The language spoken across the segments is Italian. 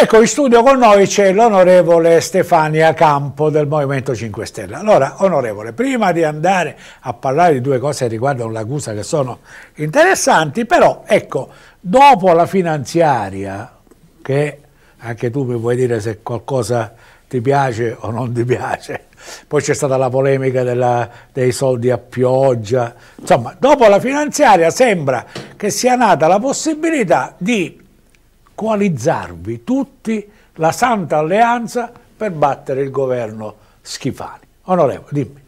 Ecco, in studio con noi c'è l'onorevole Stefania Campo del Movimento 5 Stelle. Allora, onorevole, prima di andare a parlare di due cose che riguardano l'Agusa che sono interessanti, però, ecco, dopo la finanziaria, che anche tu mi vuoi dire se qualcosa ti piace o non ti piace, poi c'è stata la polemica della, dei soldi a pioggia, insomma, dopo la finanziaria sembra che sia nata la possibilità di coalizzarvi tutti la Santa Alleanza per battere il governo Schifani. Onorevole, dimmi.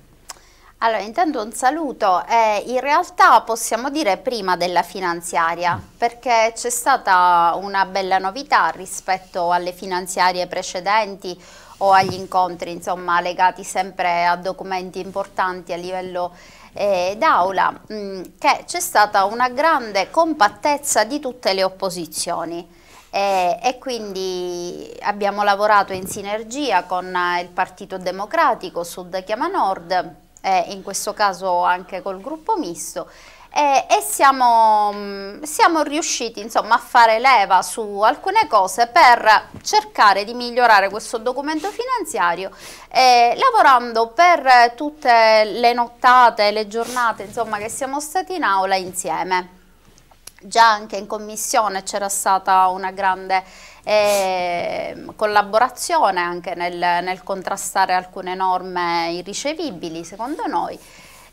Allora, intanto un saluto. Eh, in realtà possiamo dire prima della finanziaria, mm. perché c'è stata una bella novità rispetto alle finanziarie precedenti o agli incontri, insomma, legati sempre a documenti importanti a livello eh, d'aula, mm, che c'è stata una grande compattezza di tutte le opposizioni. E, e, quindi abbiamo lavorato in sinergia con eh, il Partito Democratico Sud Chiama Nord, eh, in questo caso anche col gruppo misto, eh, e siamo, mm, siamo riusciti insomma, a fare leva su alcune cose per cercare di migliorare questo documento finanziario eh, lavorando per tutte le nottate, le giornate insomma, che siamo stati in aula insieme già anche in commissione c'era stata una grande eh, collaborazione anche nel, nel contrastare alcune norme irricevibili secondo noi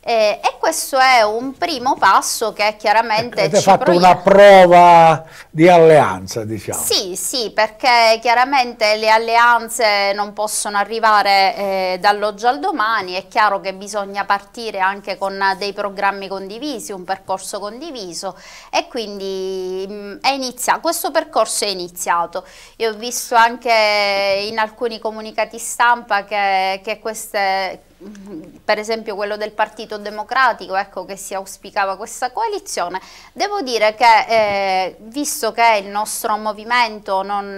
eh, e questo è un primo passo che chiaramente Avete fatto proietta. una prova di alleanza, diciamo. Sì, sì, perché chiaramente le alleanze non possono arrivare eh, dall'oggi al domani, è chiaro che bisogna partire anche con dei programmi condivisi, un percorso condiviso e quindi mh, mm, è iniziato, questo percorso è iniziato. Io ho visto anche in alcuni comunicati stampa che, che queste per esempio quello del Partito Democratico, ecco che si auspicava questa coalizione, devo dire che eh, visto che il nostro movimento non,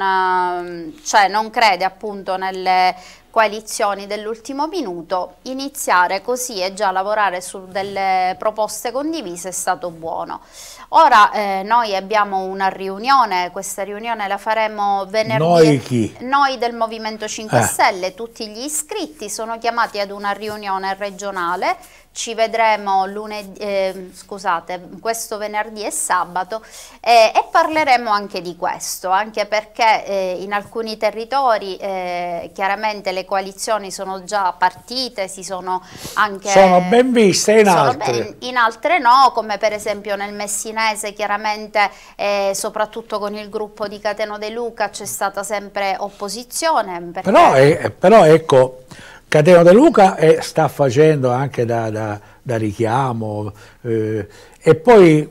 eh, cioè, non crede appunto nelle coalizioni dell'ultimo minuto, iniziare così e già lavorare su delle proposte condivise è stato buono. Ora eh, noi abbiamo una riunione, questa riunione la faremo venerdì. Noi chi? Noi del Movimento 5 eh. Stelle, tutti gli iscritti sono chiamati ad una riunione regionale ci vedremo lunedì, eh, scusate, questo venerdì e sabato eh, e parleremo anche di questo, anche perché eh, in alcuni territori eh, chiaramente le coalizioni sono già partite, si sono anche... Sono ben viste in altre. Ben, in altre no, come per esempio nel Messina Cremonese chiaramente eh, soprattutto con il gruppo di Cateno De Luca c'è stata sempre opposizione. Perché... Però, è, però, ecco, Cateno De Luca è, eh, sta facendo anche da, da, da richiamo eh, e poi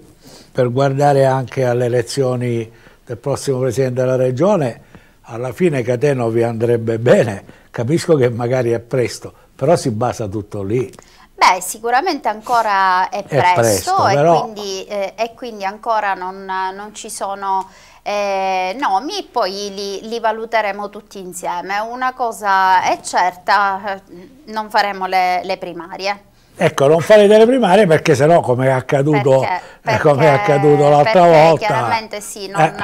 per guardare anche alle elezioni del prossimo Presidente della Regione, alla fine Cateno vi andrebbe bene, capisco che magari è presto, però si basa tutto lì. Beh, sicuramente ancora è, è presto, presto però... e, quindi, eh, e, quindi, ancora non, non ci sono eh, nomi, poi li, li, valuteremo tutti insieme. Una cosa è certa, eh, non faremo le, le primarie. Ecco, non fare delle primarie perché sennò come è accaduto, eh, accaduto l'altra volta. Chiaramente sì, non, eh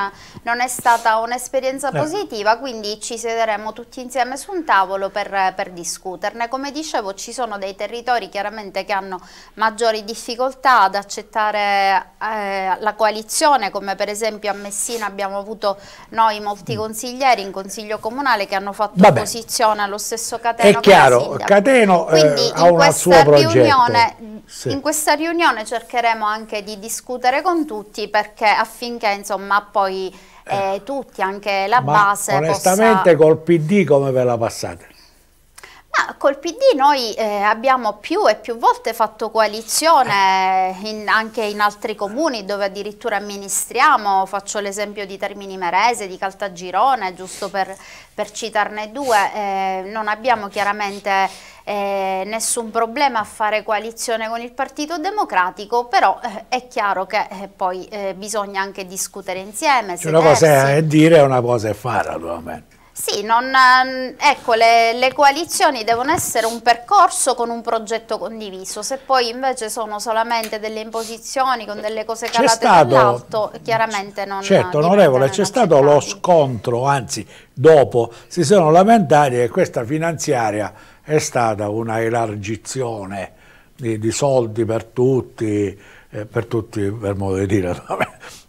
non è stata un'esperienza eh. positiva, quindi ci siederemo tutti insieme su un tavolo per, per, discuterne. Come dicevo ci sono dei territori chiaramente che hanno maggiori difficoltà ad accettare eh, la coalizione, come per esempio a Messina abbiamo avuto noi molti mm. consiglieri in consiglio comunale che hanno fatto Vabbè. opposizione allo stesso Cateno. È chiaro, Cateno eh, ha un suo riunione, sì. In questa riunione cercheremo anche di discutere con tutti perché affinché insomma poi eh, tutti, anche la Ma base. Onestamente possa... col PD come ve la passate? Ah, col PD noi eh, abbiamo più e più volte fatto coalizione in, anche in altri comuni dove addirittura amministriamo, faccio l'esempio di Termini Merese, di Caltagirone, giusto per, per citarne due, eh, non abbiamo chiaramente eh, nessun problema a fare coalizione con il Partito Democratico, però eh, è chiaro che eh, poi eh, bisogna anche discutere insieme. una cosa è dire e una cosa è fare naturalmente. Sì, non, ehm, ecco, le, le, coalizioni devono essere un percorso con un progetto condiviso, se poi invece sono solamente delle imposizioni con delle cose calate dall'alto, chiaramente non... Certo, onorevole, c'è stato lo scontro, anzi dopo si sono lamentati che questa finanziaria è stata una elargizione di, di soldi per tutti, eh, per tutti, per modo di dire,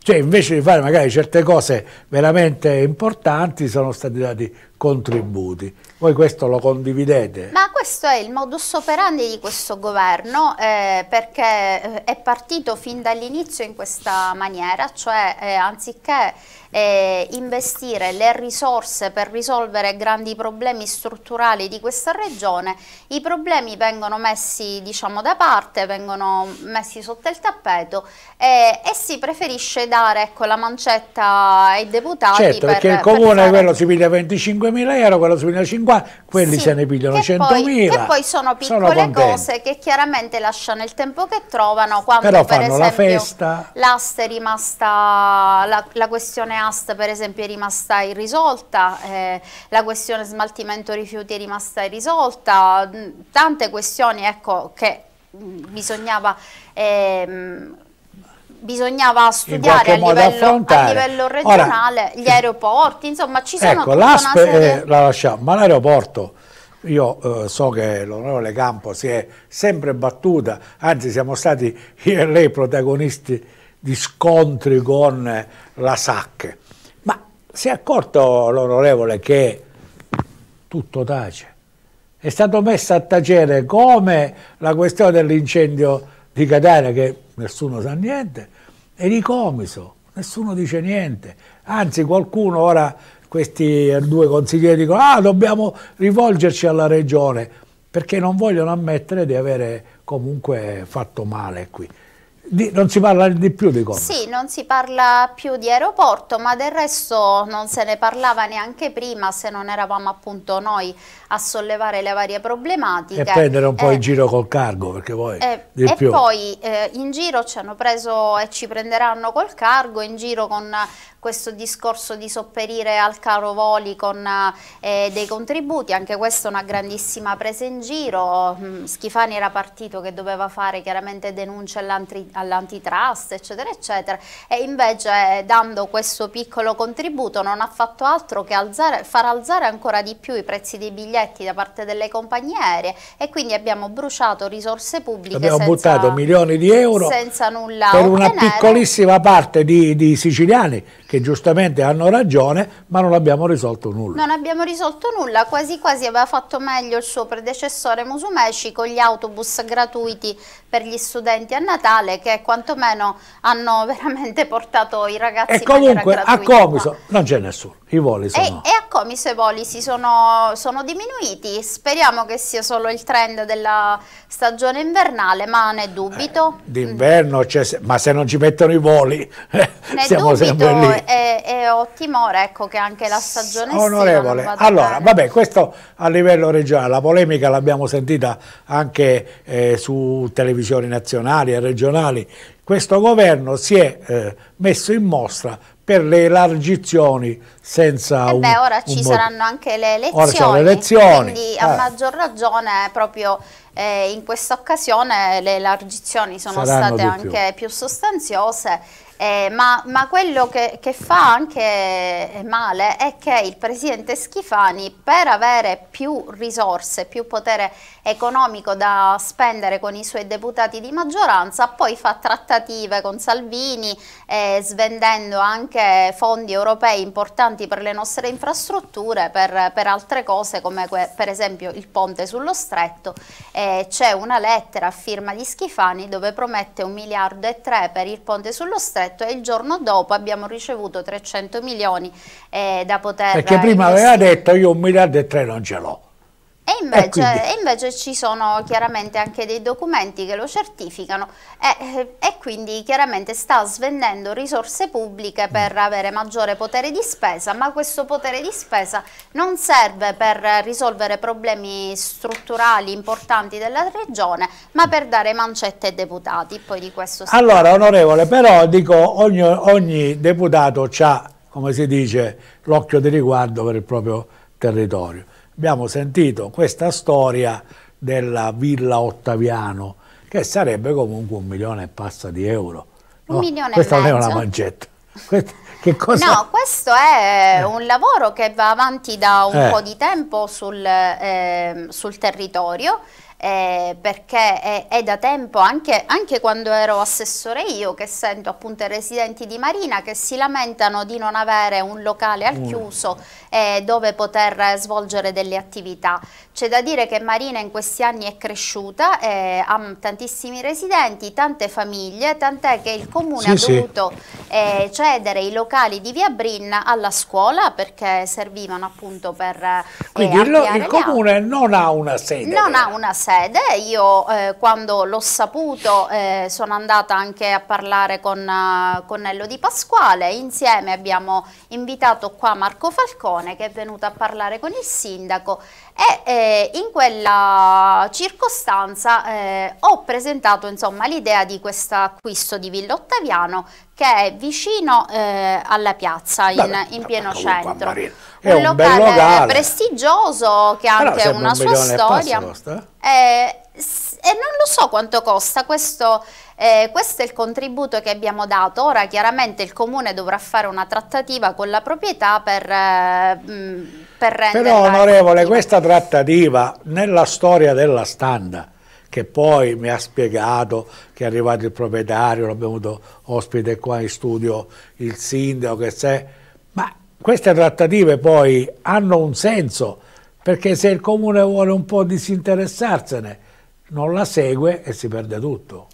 Cioè invece di fare magari certe cose veramente importanti sono stati dati contributi. Voi questo lo condividete? Ma questo è il modus operandi di questo governo eh, perché eh, è partito fin dall'inizio in questa maniera, cioè eh, anziché eh, investire le risorse per risolvere grandi problemi strutturali di questa regione, i problemi vengono messi diciamo, da parte, vengono messi sotto il tappeto e, eh, e si preferisce dare ecco, la mancetta ai deputati. Certo, per, perché il comune per quello si piglia 25 mila euro, quello si piglia 50, quelli sì, se ne pigliano 100 mila. Che poi sono piccole sono cose che chiaramente lasciano il tempo che trovano quando Però per esempio l'asta è rimasta, la, la questione AST per esempio è rimasta irrisolta, eh, la questione smaltimento rifiuti è rimasta irrisolta, tante questioni ecco, che bisognava... Eh, bisognava studiare a livello, a livello, regionale Ora, gli aeroporti, insomma ci sono ecco, l'ASP una eh, serie... la lasciamo, ma l'aeroporto, io eh, so che l'onorevole Campo si è sempre battuta, anzi siamo stati io e lei protagonisti di scontri con la SAC. Ma si è accorto l'onorevole che tutto tace. È stato messo a tacere come la questione dell'incendio di Catania, che nessuno sa niente, e di Comiso, nessuno dice niente. Anzi, qualcuno ora, questi due consiglieri dicono, ah, dobbiamo rivolgerci alla regione, perché non vogliono ammettere di avere comunque fatto male qui. Di, non si parla di più di Comiso. Sì, non si parla più di aeroporto, ma del resto non se ne parlava neanche prima se non eravamo appunto noi a sollevare le varie problematiche. E prendere un po' eh, in giro col cargo, perché poi... Eh, e più. poi eh, in giro ci hanno preso e ci prenderanno col cargo, in giro con questo discorso di sopperire al caro voli con eh, dei contributi, anche questa è una grandissima presa in giro. Mm, Schifani era partito che doveva fare chiaramente denunce all'antitrust all'antitrust, eccetera, eccetera, e invece eh, dando questo piccolo contributo non ha fatto altro che alzare, far alzare ancora di più i prezzi dei biglietti da parte delle compagnie aeree e quindi abbiamo bruciato risorse pubbliche. Abbiamo senza, buttato milioni di euro senza nulla per ottenere. una piccolissima parte di, di siciliani che giustamente hanno ragione, ma non abbiamo risolto nulla. Non abbiamo risolto nulla, quasi quasi aveva fatto meglio il suo predecessore Musumeci con gli autobus gratuiti per gli studenti a Natale che quantomeno hanno veramente portato i ragazzi e comunque a Comiso non c'è nessuno i voli sono e, e a come i suoi voli si sono, sono, diminuiti, speriamo che sia solo il trend della stagione invernale, ma ne dubito. Eh, d'inverno, ma se non ci mettono i voli, eh, ne siamo dubito, sempre lì. E, e ho timore ecco, che anche la stagione S Onorevole, estiva allora, bene. vabbè, questo a livello regionale, la polemica l'abbiamo sentita anche eh, su televisioni nazionali e regionali, questo governo si è eh, messo in mostra per le elargizioni senza eh un, beh, ora ci saranno anche le elezioni, le elezioni. quindi a eh. maggior ragione proprio eh, in questa occasione le elargizioni sono saranno state anche più sostanziose eh, ma, ma, quello che, che, fa anche male è che il presidente Schifani per avere più risorse, più potere economico da spendere con i suoi deputati di maggioranza, poi fa trattative con Salvini eh, svendendo anche fondi europei importanti per le nostre infrastrutture, per, per altre cose come per esempio il ponte sullo stretto. Eh, C'è una lettera a firma di Schifani dove promette un miliardo e tre per il ponte sullo stretto progetto e il giorno dopo abbiamo ricevuto 300 milioni eh, da poter... Perché prima aveva detto io un miliardo e tre non ce l'ho. E invece, quindi... e invece, ci sono chiaramente anche dei documenti che lo certificano e, e quindi chiaramente sta svendendo risorse pubbliche mm. per avere maggiore potere di spesa, ma questo potere di spesa non serve per risolvere problemi strutturali importanti della regione, ma per dare mancette ai deputati. allora, onorevole, però dico ogni, ogni deputato ha, come si dice, l'occhio di riguardo per il proprio territorio abbiamo sentito questa storia della Villa Ottaviano, che sarebbe comunque un milione e passa di euro. No, un milione questa e mezzo. non è una mancetta. Che cosa? No, questo è eh. un lavoro che va avanti da un eh. po' di tempo sul, eh, sul territorio eh, perché è, è, da tempo, anche, anche, quando ero assessore io, che sento appunto i residenti di Marina che si lamentano di non avere un locale al mm. chiuso eh, dove poter svolgere delle attività. C'è da dire che Marina in questi anni è cresciuta, eh, ha tantissimi residenti, tante famiglie, tant'è che il comune sì, ha dovuto sì. Eh, cedere i locali di Via Brin alla scuola perché servivano appunto per... Eh, Quindi il, il comune non ha una sede. Non ha una sede sede, io eh, quando l'ho saputo eh, sono andata anche a parlare con uh, eh, Connello Di Pasquale, insieme abbiamo invitato qua Marco Falcone che è venuto a parlare con il sindaco e eh, in quella circostanza eh, ho presentato l'idea di questo acquisto di Villa Ottaviano che è vicino eh, alla piazza in, in pieno centro. È un, un locale, locale, prestigioso che ha anche una un sua storia. Passa, eh? eh, e non lo so quanto costa, questo, eh, questo è il contributo che abbiamo dato, ora chiaramente il comune dovrà fare una trattativa con la proprietà per, eh, mm, per rendere... Però onorevole, questa trattativa nella storia della standa, che poi mi ha spiegato che è arrivato il proprietario, l'abbiamo avuto ospite qua in studio il sindaco che c'è, ma queste trattative poi hanno un senso perché se il comune vuole un po' disinteressarsene non la segue e si perde tutto.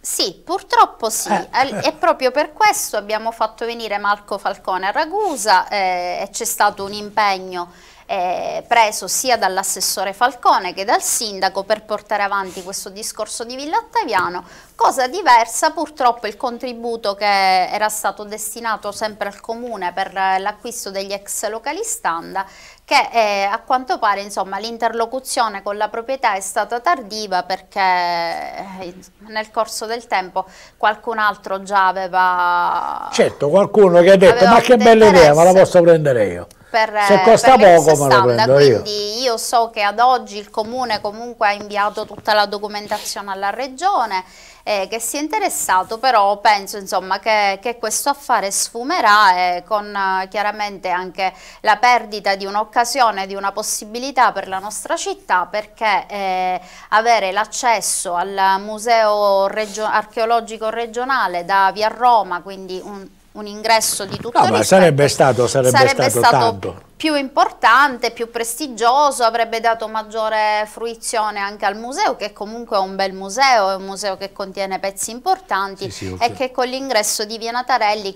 Sì, purtroppo sì, e eh. proprio per questo abbiamo fatto venire Marco Falcone a Ragusa eh, e c'è stato un impegno eh, preso sia dall'assessore Falcone che dal sindaco per portare avanti questo discorso di Villa Ottaviano, cosa diversa purtroppo il contributo che era stato destinato sempre al comune per l'acquisto degli ex locali standa che eh, a quanto pare l'interlocuzione con la proprietà è stata tardiva perché eh, nel corso del tempo qualcun altro già aveva... Certo, qualcuno che ha detto ma che bella idea, ma la posso prendere io per, se costa poco ma lo prendo quindi io. io so che ad oggi il comune comunque ha inviato tutta la documentazione alla regione eh, che si è interessato, però penso insomma, che, che, questo affare sfumerà eh, con eh, chiaramente anche la perdita di un'occasione, di una possibilità per la nostra città, perché eh, avere l'accesso al museo regio archeologico regionale da via Roma, quindi un un ingresso di tutto no, rispetto, ma sarebbe stato, sarebbe sarebbe stato, stato più importante, più prestigioso, avrebbe dato maggiore fruizione anche al museo, che comunque è un bel museo, è un museo che contiene pezzi importanti sì, sì, okay. e che con l'ingresso di Via Natarelli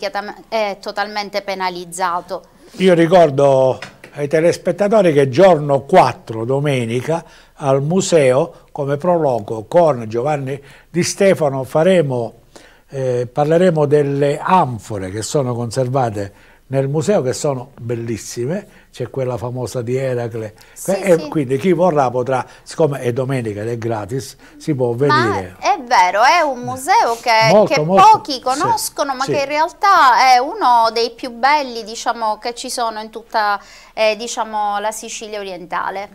è totalmente penalizzato. Io ricordo ai telespettatori che giorno 4, domenica, al museo, come prologo con Giovanni Di Stefano faremo eh, parleremo delle anfore che sono conservate nel museo che sono bellissime, c'è quella famosa di Eracle sì, e eh, sì. quindi chi vorrà potrà, siccome è domenica ed è gratis, si può venire. Ma è vero, è un eh, museo che, molto, che molto, pochi conoscono sì, ma che in realtà è uno dei più belli diciamo, che ci sono in tutta eh, diciamo, la Sicilia orientale.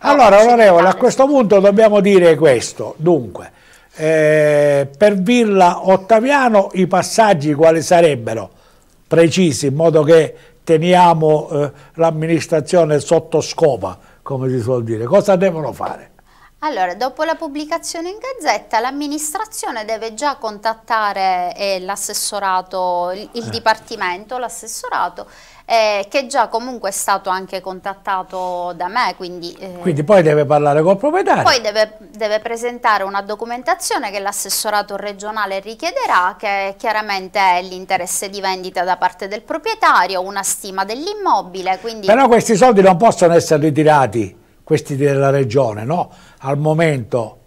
Allora, eh, onorevole, a questo punto dobbiamo dire questo, dunque, eh, per Villa Ottaviano i passaggi quali sarebbero? Precisi, in modo che teniamo eh, l'amministrazione sotto scopa, come si suol dire. Cosa devono fare? Allora, dopo la pubblicazione in gazzetta, l'amministrazione deve già contattare eh, l'assessorato, il, il eh. dipartimento, l'assessorato, eh, che già comunque è stato anche contattato da me. Quindi, eh, quindi poi deve parlare col proprietario. Poi deve, deve presentare una documentazione che l'assessorato regionale richiederà, che chiaramente è l'interesse di vendita da parte del proprietario, una stima dell'immobile. Quindi... Però questi soldi non possono essere ritirati, questi della regione, no? Al momento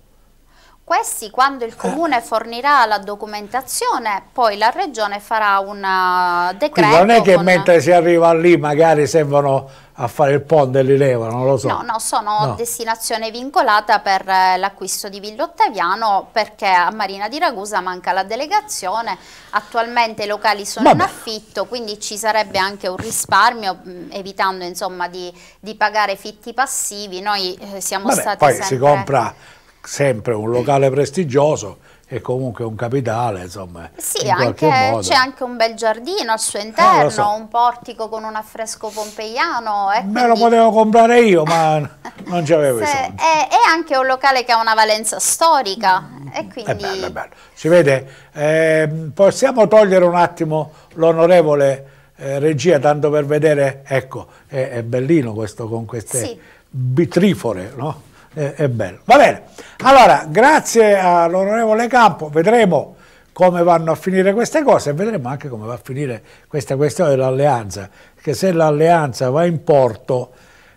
questi quando il eh. comune fornirà la documentazione, poi la regione farà un eh, decreto. Quindi non è che con... mentre si arriva lì magari servono a fare il ponte e li levano, non lo so. No, no, sono no. destinazione vincolata per eh, l'acquisto di Villa Ottaviano perché a Marina di Ragusa manca la delegazione, attualmente i locali sono Vabbè. in affitto, quindi ci sarebbe anche un risparmio mm, evitando insomma di, di pagare fitti passivi, noi eh, siamo Vabbè, stati poi sempre... si compra sempre un locale prestigioso e comunque un capitale, insomma. Sì, in c'è anche un bel giardino al suo eh, interno, eh, so. un portico con un affresco pompeiano. Eh, Me quindi... lo potevo comprare io, ma non ci avevo bisogno. È, è, anche un locale che ha una valenza storica. Mm. E quindi... È bello, è bello. Si vede, eh, possiamo togliere un attimo l'onorevole eh, regia, tanto per vedere, ecco, è, è bellino questo con queste sì. bitrifore, no? è, è bello. Va bene, allora grazie all'onorevole Campo, vedremo come vanno a finire queste cose e vedremo anche come va a finire questa questione dell'alleanza, che se l'alleanza va in porto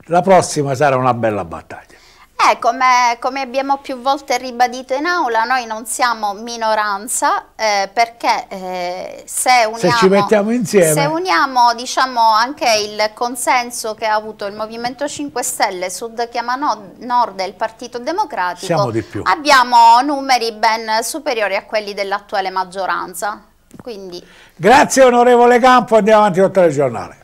la prossima sarà una bella battaglia. Eh, come, come, abbiamo più volte ribadito in aula, noi non siamo minoranza eh, perché eh, se uniamo, se insieme... se uniamo diciamo, anche il consenso che ha avuto il Movimento 5 Stelle, Sud Chiama Nord e il Partito Democratico, abbiamo numeri ben superiori a quelli dell'attuale maggioranza. Quindi... Grazie onorevole Campo, andiamo avanti col telegiornale.